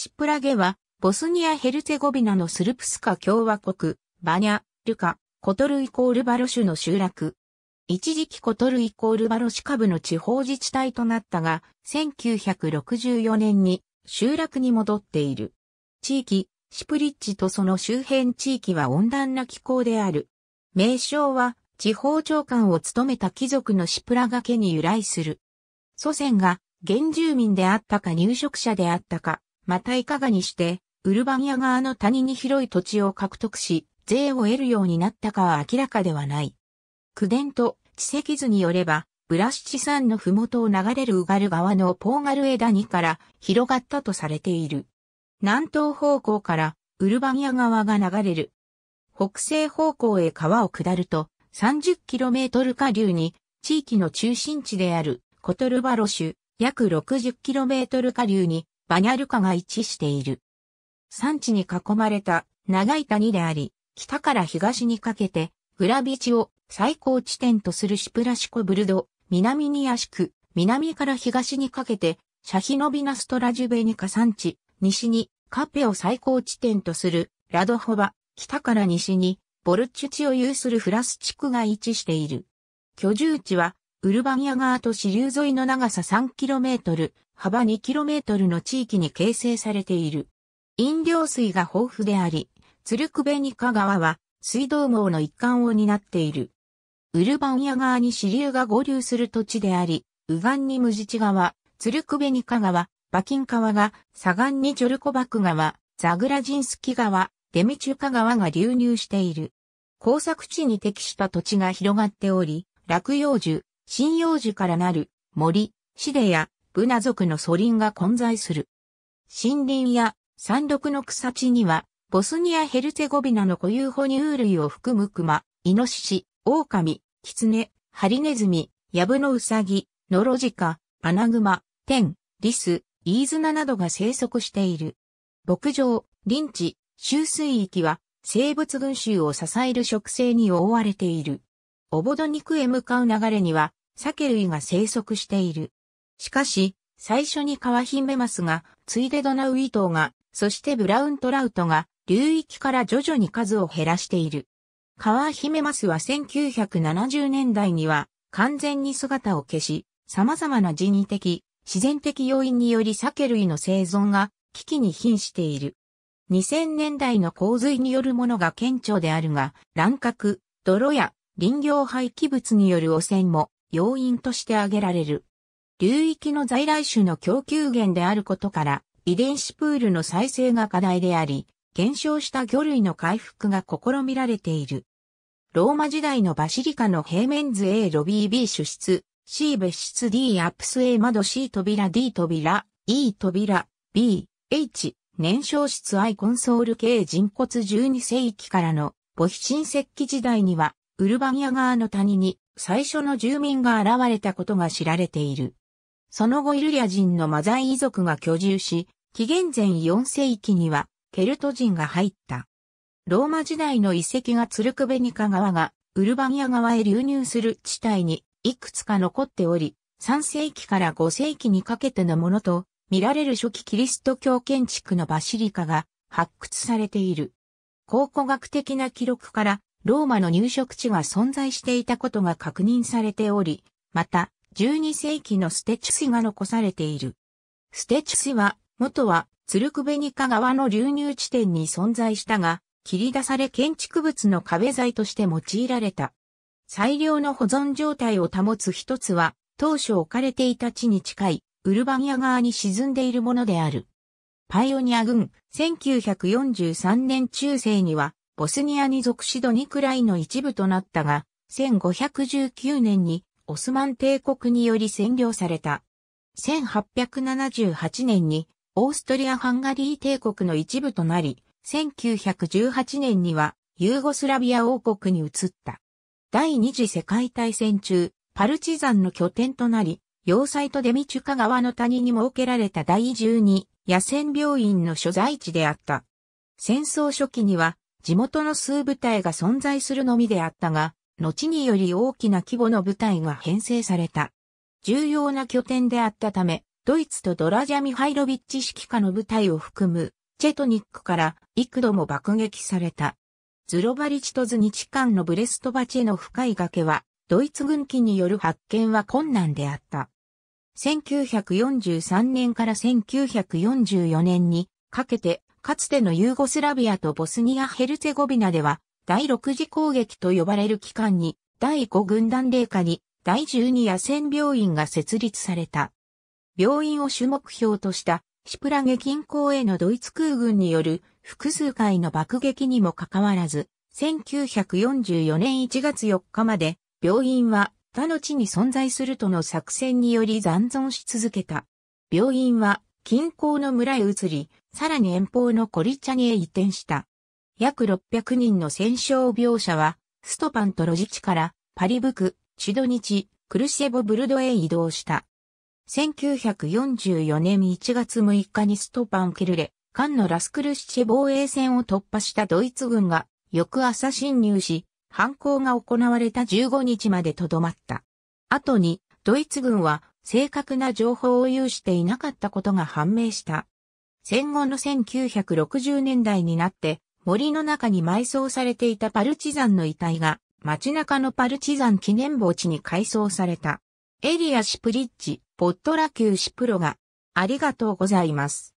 シプラゲは、ボスニア・ヘルツェゴビナのスルプスカ共和国、バニャ、ルカ、コトルイコールバロシュの集落。一時期コトルイコールバロシ下部の地方自治体となったが、1964年に集落に戻っている。地域、シプリッチとその周辺地域は温暖な気候である。名称は、地方長官を務めた貴族のシプラが家に由来する。祖先が原住民であったか入植者であったか、またいかがにして、ウルバニア側の谷に広い土地を獲得し、税を得るようになったかは明らかではない。区伝と地石図によれば、ブラシチ山の麓を流れるウガル川のポーガル枝にから広がったとされている。南東方向からウルバニア川が流れる。北西方向へ川を下ると 30km 下流に地域の中心地であるコトルバロ州約 60km 下流にバニャルカが位置している。山地に囲まれた長い谷であり、北から東にかけて、グラビチを最高地点とするシプラシコブルド、南にヤシク、南から東にかけて、シャヒノビナストラジュベニカ山地、西にカペを最高地点とするラドホバ、北から西にボルチュチを有するフラス地区が位置している。居住地はウルバニア川と支流沿いの長さ 3km、幅 2km の地域に形成されている。飲料水が豊富であり、鶴久ベにカ川は水道網の一環を担っている。ウルバンヤ川に支流が合流する土地であり、右岸に無地川、鶴久ベにカ川、馬琴川が、左岸にジョルコバク川、ザグラジンスキ川、デミチュカ川が流入している。工作地に適した土地が広がっており、落葉樹、針葉樹からなる森、シデやブナ族のソリンが混在する。森林や山麓の草地には、ボスニア・ヘルツェゴビナの固有哺乳類を含むクマ、イノシシ、オオカミ、キツネ、ハリネズミ、ヤブノウサギ、ノロジカ、アナグマ、テン、リス、イーズナなどが生息している。牧場、林地、周水域は生物群衆を支える植生に覆われている。オボドニクへ向かう流れには、サケ類が生息している。しかし、最初に川メマスが、ついでドナウイトーが、そしてブラウントラウトが、流域から徐々に数を減らしている。川メマスは1970年代には、完全に姿を消し、様々な人為的、自然的要因により酒類の生存が危機に瀕している。2000年代の洪水によるものが顕著であるが、乱獲、泥や林業廃棄物による汚染も要因として挙げられる。流域の在来種の供給源であることから、遺伝子プールの再生が課題であり、減少した魚類の回復が試みられている。ローマ時代のバシリカの平面図 A ロビー B 主室、C 別室 D アップス A 窓 C 扉 D 扉、E 扉、B、H、燃焼室 I コンソール K 人骨12世紀からのヒ非新石器時代には、ウルバニア川の谷に最初の住民が現れたことが知られている。その後イルリア人のマザイ遺族が居住し、紀元前4世紀にはケルト人が入った。ローマ時代の遺跡がツルクベニカ川がウルバニア川へ流入する地帯にいくつか残っており、3世紀から5世紀にかけてのものと見られる初期キリスト教建築のバシリカが発掘されている。考古学的な記録からローマの入植地が存在していたことが確認されており、また12世紀のステチュスが残されている。ステチュスは、元は、ツルクベニカ川の流入地点に存在したが、切り出され建築物の壁材として用いられた。最良の保存状態を保つ一つは、当初置かれていた地に近い、ウルバニア側に沈んでいるものである。パイオニア軍、1943年中世には、ボスニアに属しドニクライの一部となったが、1519年にオスマン帝国により占領された。1878年にオーストリア・ハンガリー帝国の一部となり、1918年にはユーゴスラビア王国に移った。第二次世界大戦中、パルチザンの拠点となり、要塞とデミチュカ川の谷に設けられた第12野戦病院の所在地であった。戦争初期には地元の数部隊が存在するのみであったが、後により大きな規模の部隊が編成された。重要な拠点であったため、ドイツとドラジャ・ミハイロビッチ指揮下の部隊を含む、チェトニックから幾度も爆撃された。ズロバリチとズニチ間のブレストバチェの深い崖は、ドイツ軍機による発見は困難であった。1943年から1944年にかけて、かつてのユーゴスラビアとボスニア・ヘルツェゴビナでは、第6次攻撃と呼ばれる期間に、第5軍団霊下に、第12野戦病院が設立された。病院を主目標とした、シプラゲ近郊へのドイツ空軍による複数回の爆撃にもかかわらず、1944年1月4日まで、病院は他の地に存在するとの作戦により残存し続けた。病院は近郊の村へ移り、さらに遠方のコリチャニへ移転した。約600人の戦傷描写は、ストパンとロジチからパリブク、チドニチ、クルシェボブルドへ移動した。1944年1月6日にストパンキルレ、カンのラスクルシチェ防衛線を突破したドイツ軍が、翌朝侵入し、犯行が行われた15日までとどまった。後に、ドイツ軍は正確な情報を有していなかったことが判明した。戦後の1960年代になって、森の中に埋葬されていたパルチザンの遺体が街中のパルチザン記念墓地に改装された。エリアシプリッジ、ポットラ級シプロがありがとうございます。